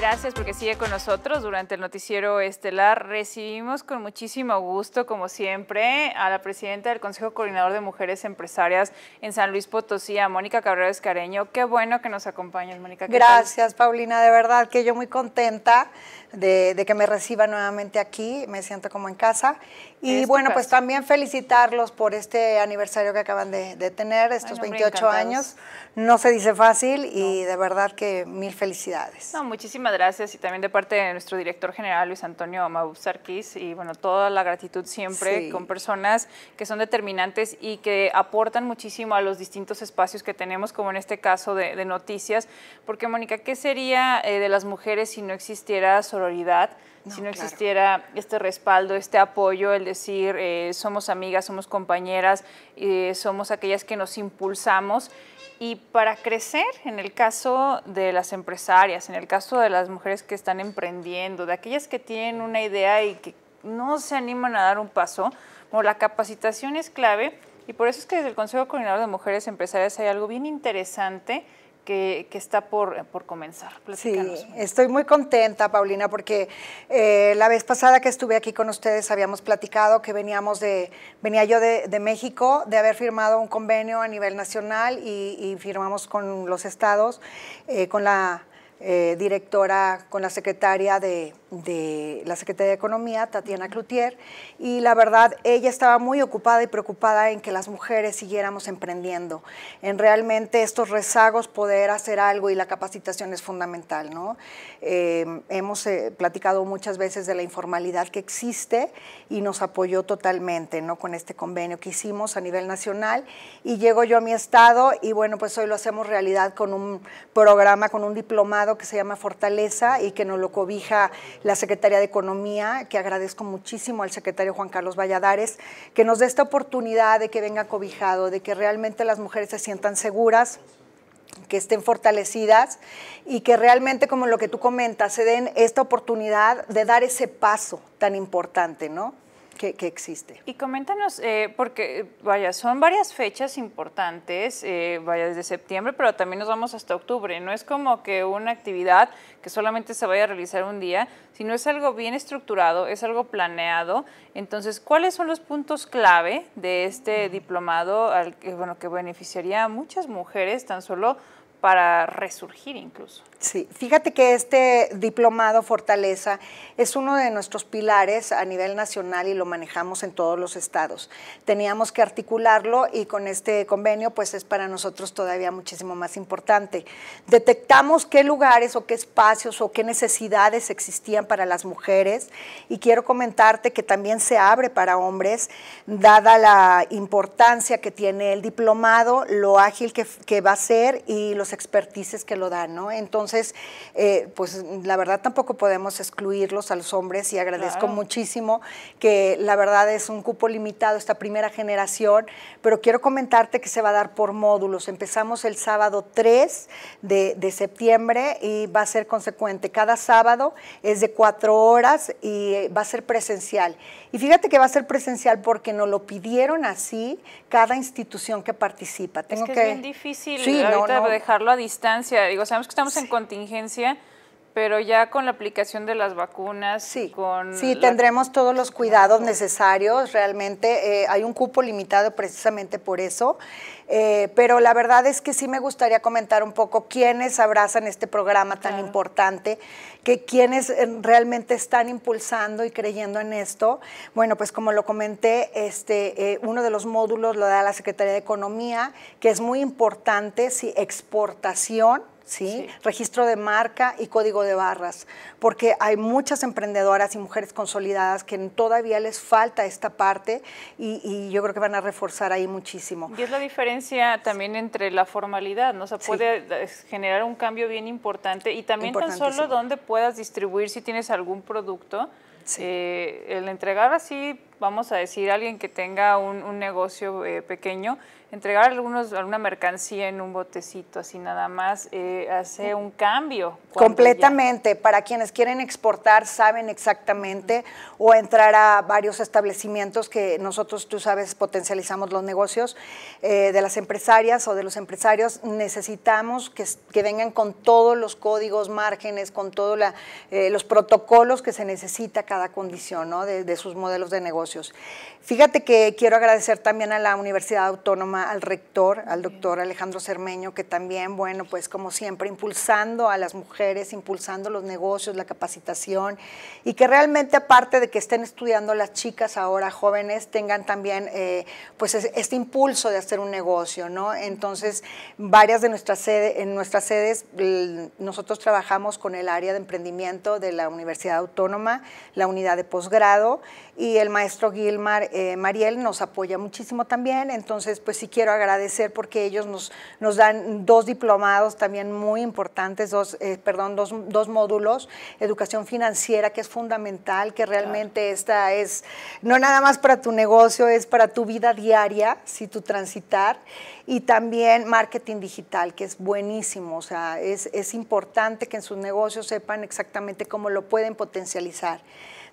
gracias porque sigue con nosotros durante el noticiero estelar. Recibimos con muchísimo gusto, como siempre, a la presidenta del Consejo Coordinador de Mujeres Empresarias en San Luis Potosí, a Mónica Cabrera Escareño. Qué bueno que nos acompañes, Mónica. Gracias, Paulina. De verdad que yo muy contenta de, que me reciba nuevamente aquí. Me siento como en casa. Y bueno, pues también felicitarlos por este aniversario que acaban de, de tener, estos 28 años. No se dice fácil y de verdad que mil felicidades. No, muchísimas gracias y también de parte de nuestro director general Luis Antonio Mabu y bueno, toda la gratitud siempre con personas que son determinantes y que aportan muchísimo a los distintos espacios que tenemos, como en este caso de, noticias, porque Mónica, ¿qué sería eh, de las mujeres si no existiera sororidad? si no existiera este respaldo, este apoyo, el decir eh, somos amigas, somos compañeras, eh, somos aquellas que nos impulsamos y para crecer, en el caso de las empresarias, en el caso de las mujeres que están emprendiendo, de aquellas que tienen una idea y que no se animan a dar un paso, la capacitación es clave y por eso es que desde el Consejo Coordinador de Mujeres Empresarias hay algo bien interesante que, está por, por comenzar. Sí, estoy muy contenta, Paulina, porque eh, la vez pasada que estuve aquí con ustedes habíamos platicado que veníamos de, venía yo de, México, de haber firmado un convenio a nivel nacional y, firmamos con los estados, eh, con la eh, directora con la secretaria de, la Secretaría de Economía, Tatiana Cloutier, y la verdad ella estaba muy ocupada y preocupada en que las mujeres siguiéramos emprendiendo, en realmente estos rezagos poder hacer algo y la capacitación es fundamental. ¿no? Eh, hemos eh, platicado muchas veces de la informalidad que existe y nos apoyó totalmente ¿no? con este convenio que hicimos a nivel nacional y llego yo a mi estado y bueno, pues hoy lo hacemos realidad con un programa, con un diplomado que se llama Fortaleza y que nos lo cobija la Secretaría de Economía, que agradezco muchísimo al secretario Juan Carlos Valladares, que nos dé esta oportunidad de que venga cobijado, de que realmente las mujeres se sientan seguras que estén fortalecidas y que realmente, como lo que tú comentas, se den esta oportunidad de dar ese paso tan importante, ¿no? que, existe. Y coméntanos, eh, porque vaya, son varias fechas importantes, eh, vaya desde septiembre, pero también nos vamos hasta octubre. No es como que una actividad que solamente se vaya a realizar un día, sino es algo bien estructurado, es algo planeado. Entonces, ¿cuáles son los puntos clave de este diplomado al que, bueno, que beneficiaría a muchas mujeres tan solo para resurgir incluso. Sí, fíjate que este diplomado Fortaleza es uno de nuestros pilares a nivel nacional y lo manejamos en todos los estados. Teníamos que articularlo y con este convenio pues es para nosotros todavía muchísimo más importante. Detectamos qué lugares o qué espacios o qué necesidades existían para las mujeres y quiero comentarte que también se abre para hombres dada la importancia que tiene el diplomado, lo ágil que, va a ser y los expertices que lo dan, ¿no? Entonces, eh, pues la verdad tampoco podemos excluirlos a los hombres y agradezco muchísimo que la verdad es un cupo limitado esta primera generación, pero quiero comentarte que se va a dar por módulos. Empezamos el sábado 3 de, septiembre y va a ser consecuente. Cada sábado es de cuatro horas y eh, va a ser presencial. Y fíjate que va a ser presencial porque nos lo pidieron así cada institución que participa. es que, es bien difícil sí, no, dejar a distancia. Digo, sabemos que estamos en contingencia, pero ya con la aplicación de las vacunas, sí, con sí tendremos todos los cuidados necesarios. Realmente eh, hay un cupo limitado precisamente por eso. Eh, pero la verdad es que sí me gustaría comentar un poco quiénes abrazan este programa tan importante, que quiénes eh, realmente están impulsando y creyendo en esto. Bueno, pues como lo comenté, este, uno de los módulos lo da la Secretaría de Economía, que es muy importante, sí, exportación ¿sí? Registro de marca y código de barras, porque hay muchas emprendedoras y mujeres consolidadas que todavía les falta esta parte y, yo creo que van a reforzar ahí muchísimo. Y es la diferencia también entre la formalidad, ¿no? se puede eh, generar un cambio bien importante y también tan solo donde puedas distribuir si tienes algún producto. Eh, el entregar así vamos a decir, alguien que tenga un, negocio eh, pequeño, entregar algunos, alguna mercancía en un botecito, así nada más, eh, hace un cambio. Completamente. Para quienes quieren exportar, saben exactamente, o entrar a varios establecimientos que nosotros, tú sabes, potencializamos los negocios eh, de las empresarias o de los empresarios, necesitamos que, vengan con todos los códigos, márgenes, con todos los protocolos que se necesita cada condición ¿no? de sus modelos de negocio. Fíjate que quiero agradecer también a la Universidad Autónoma, al rector, al doctor Alejandro Cermeño, que también, bueno, pues como siempre, impulsando a las mujeres, impulsando los negocios, la capacitación, y que realmente aparte de que estén estudiando las chicas ahora jóvenes, tengan también eh, pues este impulso de hacer un negocio, ¿no? Entonces, varias de nuestras sedes, en nuestras sedes, nosotros trabajamos con el área de emprendimiento de la Universidad Autónoma, la unidad de posgrado, y el maestro Gilmar eh, Mariel nos apoya muchísimo también. Entonces, pues sí quiero agradecer porque ellos nos, nos dan dos diplomados también muy importantes, dos, eh, perdón, dos, dos, módulos, educación financiera, que es fundamental, que realmente esta es, no nada más para tu negocio, es para tu vida diaria, si tu transitar, y también marketing digital, que es buenísimo, o sea, es, es importante que en sus negocios sepan exactamente cómo lo pueden potencializar.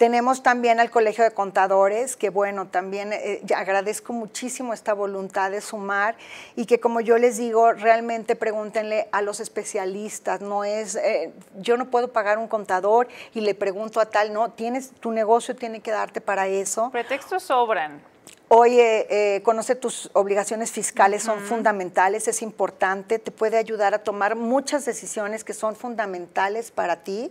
Tenemos también al Colegio de Contadores, que bueno, también eh, agradezco muchísimo esta voluntad de sumar y que como yo les digo, realmente pregúntenle a los especialistas, no es, eh, yo no puedo pagar un contador y le pregunto a tal, no, tienes, tu negocio tiene que darte para eso. Pretextos sobran. Oye, eh, conoce tus obligaciones fiscales son fundamentales, es importante, te puede ayudar a tomar muchas decisiones que son fundamentales para ti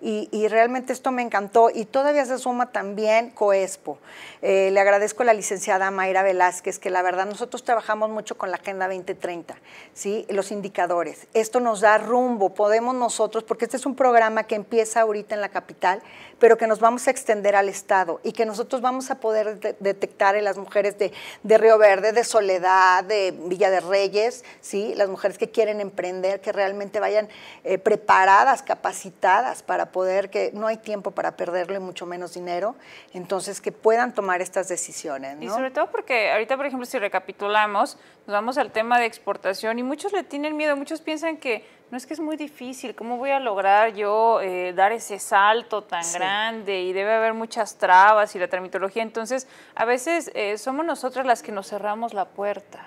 y, realmente esto me encantó y todavía se suma también Coespo. Eh, le agradezco a la licenciada Mayra Velázquez, que la verdad nosotros trabajamos mucho con la Agenda 2030, ¿sí? los indicadores. Esto nos da rumbo, podemos nosotros, porque este es un programa que empieza ahorita en la capital, pero que nos vamos a extender al Estado y que nosotros vamos a poder detectar en las mujeres de, Río Verde, de Soledad, de Villa de Reyes, ¿sí? las mujeres que quieren emprender, que realmente vayan eh, preparadas, capacitadas para poder, que no hay tiempo para perderle mucho menos dinero, entonces que puedan tomar estas decisiones. Y sobre todo porque ahorita, por ejemplo, si recapitulamos, nos vamos al tema de exportación y muchos le tienen miedo, muchos piensan que no es que es muy difícil, ¿cómo voy a lograr yo eh, dar ese salto tan grande? Y debe haber muchas trabas y la tramitología. Entonces, a veces eh, somos nosotras las que nos cerramos la puerta.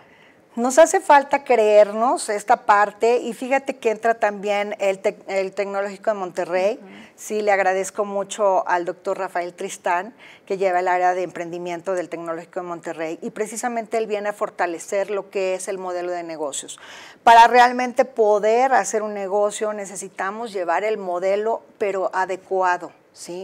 Nos hace falta creernos esta parte y fíjate que entra también el, Tecnológico de Monterrey. Sí, le agradezco mucho al doctor Rafael Tristán, que lleva el área de emprendimiento del Tecnológico de Monterrey, y precisamente él viene a fortalecer lo que es el modelo de negocios. Para realmente poder hacer un negocio necesitamos llevar el modelo, pero adecuado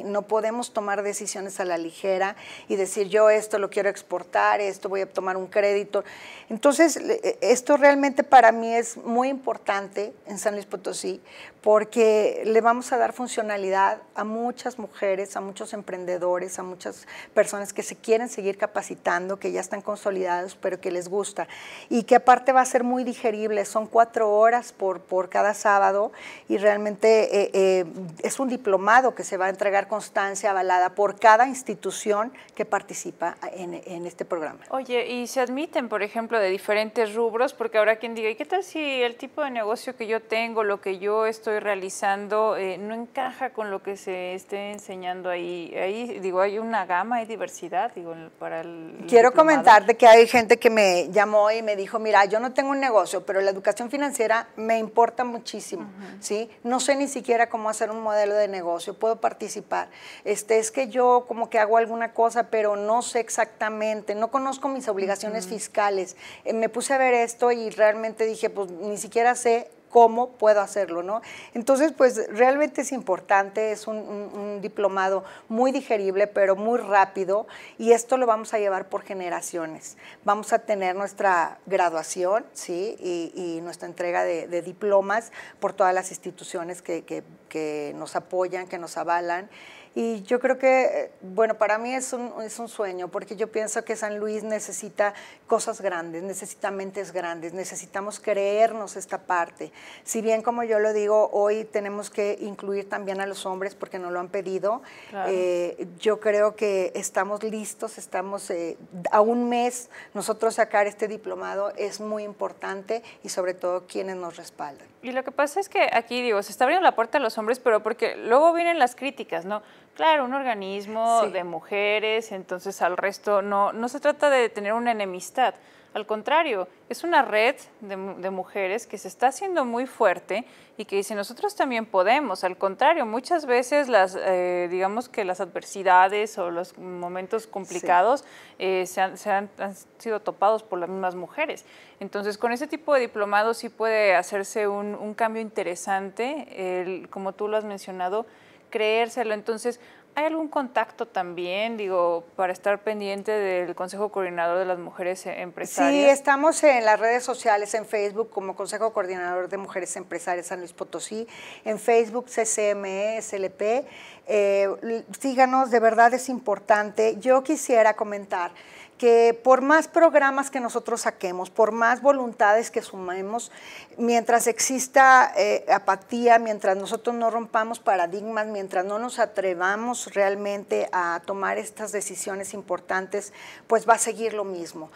no podemos tomar decisiones a la ligera y decir yo esto lo quiero exportar, esto voy a tomar un crédito. Entonces, e, esto realmente para mí es muy importante en San Luis Potosí porque le vamos a dar funcionalidad a muchas mujeres, a muchos emprendedores, a muchas personas que se quieren seguir capacitando, que ya están consolidados, pero que les gusta. Y que aparte va a ser muy digerible, son cuatro horas por, por cada sábado y realmente eh, eh, es un diplomado que se va a entregar constancia avalada por cada institución que participa en, en este programa. Oye, y se admiten, por ejemplo, de diferentes rubros, porque habrá quien diga, ¿y qué tal si el tipo de negocio que yo tengo, lo que yo estoy estoy realizando eh, no encaja con lo que se esté enseñando ahí. Ahí, digo, hay una gama, hay diversidad, digo, para Quiero comentarte que hay gente que me llamó y me dijo, mira, yo no tengo un negocio, pero la educación financiera me importa muchísimo, ¿sí? No sé ni siquiera cómo hacer un modelo de negocio, puedo participar. Este, es que yo como que hago alguna cosa, pero no sé exactamente, no conozco mis obligaciones fiscales. Eh, me puse a ver esto y realmente dije, pues ni siquiera sé cómo puedo hacerlo, ¿no? Entonces, pues realmente es importante, es un, diplomado muy digerible, pero muy rápido, y esto lo vamos a llevar por generaciones. Vamos a tener nuestra graduación, ¿sí? Y, nuestra entrega de, diplomas por todas las instituciones que nos apoyan, que nos avalan y yo creo que, bueno, para mí es un, es un sueño, porque yo pienso que San Luis necesita cosas grandes, necesita mentes grandes, necesitamos creernos esta parte. Si bien, como yo lo digo, hoy tenemos que incluir también a los hombres porque no lo han pedido, eh, yo creo que estamos listos, estamos eh, a un mes, nosotros sacar este diplomado es muy importante y sobre todo quienes nos respaldan. Y lo que pasa es que aquí, digo, se está abriendo la puerta a los hombres, pero porque luego vienen las críticas, ¿no? Claro, un organismo de mujeres, entonces al resto no, no se trata de tener una enemistad, al contrario, es una red de, mujeres que se está haciendo muy fuerte y que dice, nosotros también podemos. Al contrario, muchas veces las, eh, digamos que las adversidades o los momentos complicados eh, se, han, sido topados por las mismas mujeres. Entonces, con ese tipo de diplomado sí puede hacerse un, cambio interesante, como tú lo has mencionado, creérselo. Entonces, ¿hay algún contacto también, digo, para estar pendiente del Consejo Coordinador de las Mujeres e-, Empresarias? Sí, estamos en las redes sociales, en Facebook como Consejo Coordinador de Mujeres Empresarias San Luis Potosí, en Facebook CCME, SLP. Eh, síganos, de verdad es importante. Yo quisiera comentar que por más programas que nosotros saquemos, por más voluntades que sumemos, mientras exista eh, apatía, mientras nosotros no rompamos paradigmas, mientras no nos atrevamos realmente a tomar estas decisiones importantes, pues va a seguir lo mismo.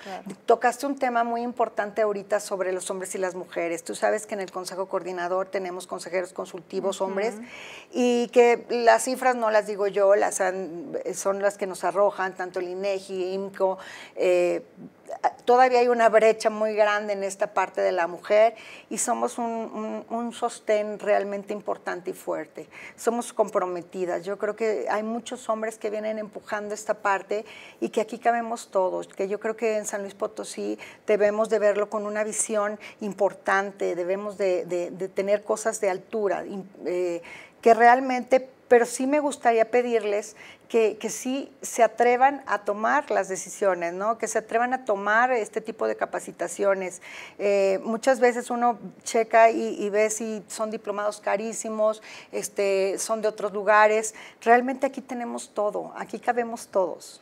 Tocaste un tema muy importante ahorita sobre los hombres y las mujeres. Tú sabes que en el Consejo Coordinador tenemos consejeros consultivos hombres y que las cifras no las digo yo, las son las que nos arrojan tanto el INEGI, IMCO, eh, todavía hay una brecha muy grande en esta parte de la mujer y somos un, sostén realmente importante y fuerte. Somos comprometidas. Yo creo que hay muchos hombres que vienen empujando esta parte y que aquí cabemos todos, que yo creo que en San Luis Potosí debemos de verlo con una visión importante, debemos de, tener cosas de altura. Eh, que realmente pero sí me gustaría pedirles que, sí se atrevan a tomar las decisiones, ¿no? que se atrevan a tomar este tipo de capacitaciones. Eh, muchas veces uno checa y, y, ve si son diplomados carísimos, este, son de otros lugares. Realmente aquí tenemos todo, aquí cabemos todos.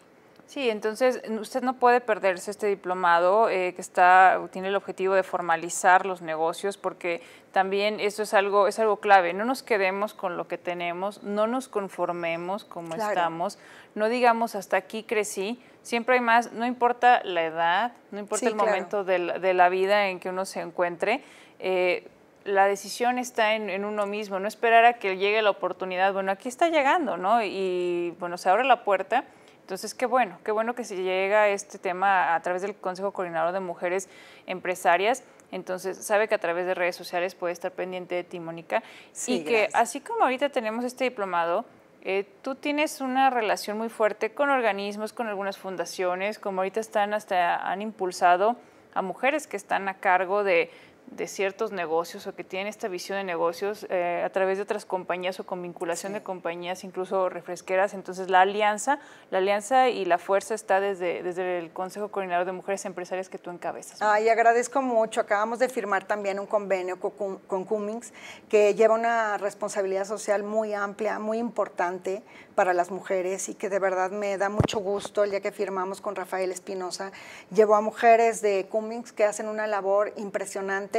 Sí, entonces usted no puede perderse este diplomado eh, que está tiene el objetivo de formalizar los negocios porque también eso es algo es algo clave. No nos quedemos con lo que tenemos, no nos conformemos como estamos, no digamos hasta aquí crecí. Siempre hay más. No importa la edad, no importa el momento de la, de la, vida en que uno se encuentre. Eh, la decisión está en, en, uno mismo, no esperar a que llegue la oportunidad. Bueno, aquí está llegando, ¿no? Y bueno, se abre la puerta entonces, qué bueno, qué bueno que se llega a este tema a través del Consejo Coordinador de Mujeres Empresarias. Entonces, sabe que a través de redes sociales puede estar pendiente de ti, Mónica. y que así como ahorita tenemos este diplomado, eh, tú tienes una relación muy fuerte con organismos, con algunas fundaciones, como ahorita están hasta, han impulsado a mujeres que están a cargo de de ciertos negocios o que tienen esta visión de negocios eh, a través de otras compañías o con vinculación de compañías, incluso refresqueras. Entonces, la alianza, la alianza y la fuerza está desde, desde el Consejo Coordinador de Mujeres Empresarias que tú encabezas. y agradezco mucho. Acabamos de firmar también un convenio con, con Cummings que lleva una responsabilidad social muy amplia, muy importante para las mujeres y que de verdad me da mucho gusto el día que firmamos con Rafael Espinosa. Llevó a mujeres de Cummings que hacen una labor impresionante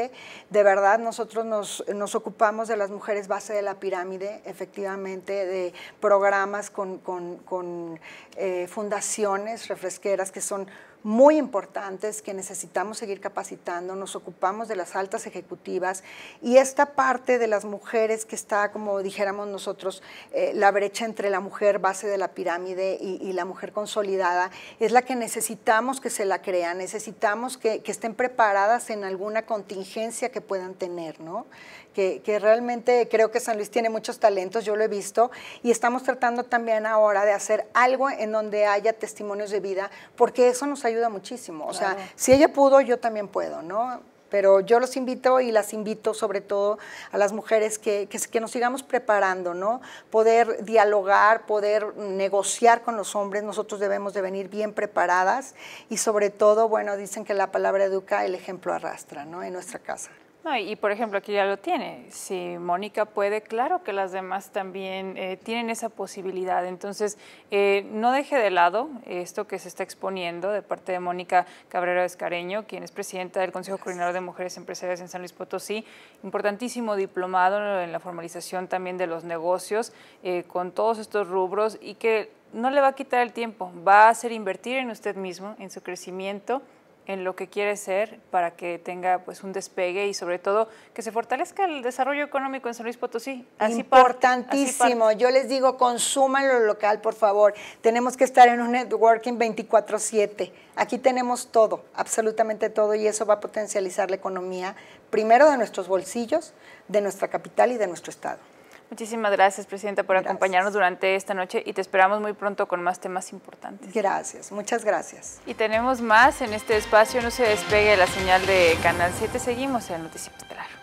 de verdad, nosotros nos, ocupamos de las mujeres base de la pirámide, efectivamente, de programas con, eh, fundaciones refresqueras que son muy importantes que necesitamos seguir capacitando, nos ocupamos de las altas ejecutivas y esta parte de las mujeres que está, como dijéramos nosotros, eh, la brecha entre la mujer base de la pirámide y, la mujer consolidada, es la que necesitamos que se la crea, necesitamos que, que estén preparadas en alguna contingencia que puedan tener, ¿no? que, realmente creo que San Luis tiene muchos talentos, yo lo he visto, y estamos tratando también ahora de hacer algo en donde haya testimonios de vida, porque eso nos ayuda muchísimo. O sea, si ella pudo, yo también puedo, ¿no? pero yo los invito y las invito sobre todo a las mujeres que, que, que, nos sigamos preparando, ¿no? Poder dialogar, poder negociar con los hombres, nosotros debemos de venir bien preparadas y sobre todo, bueno, dicen que la palabra educa, el ejemplo arrastra, ¿no? En nuestra casa. No, y, por ejemplo, aquí ya lo tiene. Si Mónica puede, claro que las demás también eh, tienen esa posibilidad. Entonces, eh, no deje de lado esto que se está exponiendo de parte de Mónica Cabrera Escareño, quien es presidenta del Consejo Coordinador de Mujeres Empresarias en San Luis Potosí. Importantísimo diplomado en la formalización también de los negocios eh, con todos estos rubros y que no le va a quitar el tiempo, va a hacer invertir en usted mismo, en su crecimiento en lo que quiere ser para que tenga pues un despegue y sobre todo que se fortalezca el desarrollo económico en San Luis Potosí. Importantísimo. Yo les digo, consuman lo local, por favor. Tenemos que estar en un networking 24/7. Aquí tenemos todo, absolutamente todo y eso va a potencializar la economía primero de nuestros bolsillos, de nuestra capital y de nuestro estado. Muchísimas gracias, Presidenta, por acompañarnos durante esta noche y te esperamos muy pronto con más temas importantes. Gracias, muchas gracias. Y tenemos más en este espacio, no se despegue la señal de Canal 7, seguimos en Noticias Estelar.